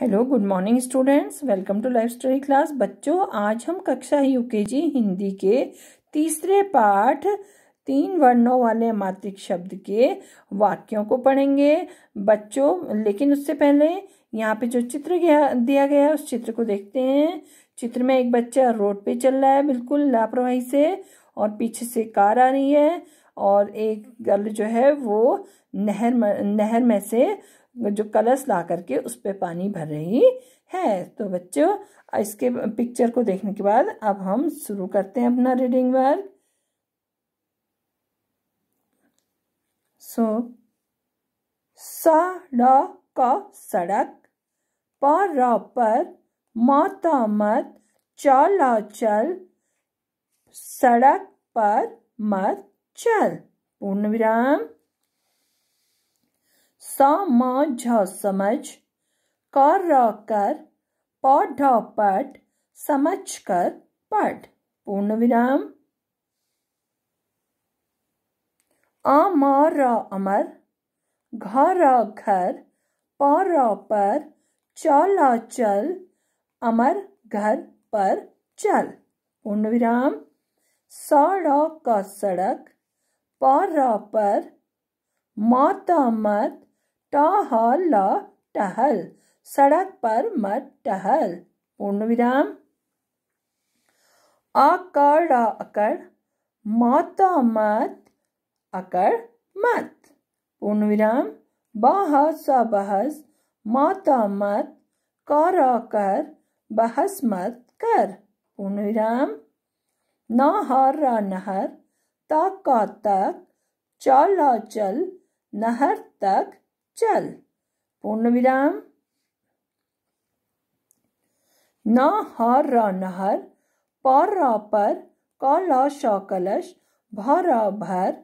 hello good morning students welcome to life story class बच्चों आज हम कक्षा यूकेजी हिंदी के तीसरे पाठ तीन वर्णों वाले मातृक शब्द के वाक्यों को पढ़ेंगे बच्चों लेकिन उससे पहले यहाँ पे जो चित्र गया दिया गया है उस चित्र को देखते हैं चित्र में एक बच्चा रोड पे चल रहा है बिल्कुल लापरवाही से और पीछे से कार आ रही है और एक गर्ल जो है वो नहर नहर में से जो कलश ला करके उस पर पानी भर रही है तो बच्चों इसके पिक्चर को देखने के बाद अब हम शुरू करते हैं अपना रीडिंग वर्क सो सा क सड़क प र पर माता मत चला चल सड़क पर मत चल पूर्ण विराम समझ समझ कर कर पढ़ पट समझ कर पढ़ पूर्ण विराम अमर अमर घर घर पर पर चल चल अमर घर पर चल पूर्ण विराम सड़क सड़क पारापर माता मत टाहा ला टहल सड़क पर मत टहल पूर्ण विराम आकर अकड़ माता मत अकड़ मत पूर्ण विराम बहस बहस माता मत कर कर बहस मत कर पूर्ण विराम नहर नहर ता का तक चला चल नहर तक चल पूर्ण विराम न हर र नहर पर पर कला श कलश भ र भर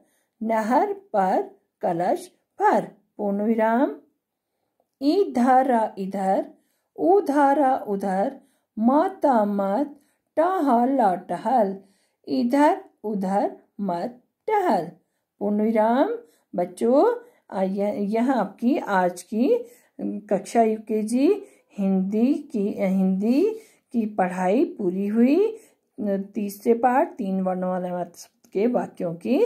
नहर पर कलश भर पूर्ण विराम इधर इधर उधर उधर मत मत टहल टहल इधर उधर मत टहल पूर्ण विराम बच्चों यह आपकी आज की कक्षा यू के जी हिंदी की हिंदी की पढ़ाई पूरी हुई तीसरे पाठ तीन वर्णों वाले के वाक्यों की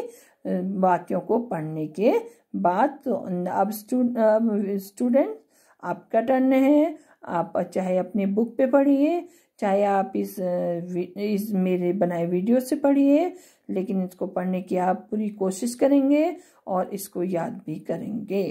वाक्यों को पढ़ने के बाद तो अब स्टूडेंट आपका टर्न है आप चाहे अपने बुक पे पढ़िए चाहे आप इस इस मेरे बनाए वीडियो से पढ़िए लेकिन इसको पढ़ने की आप पूरी कोशिश करेंगे और इसको याद भी करेंगे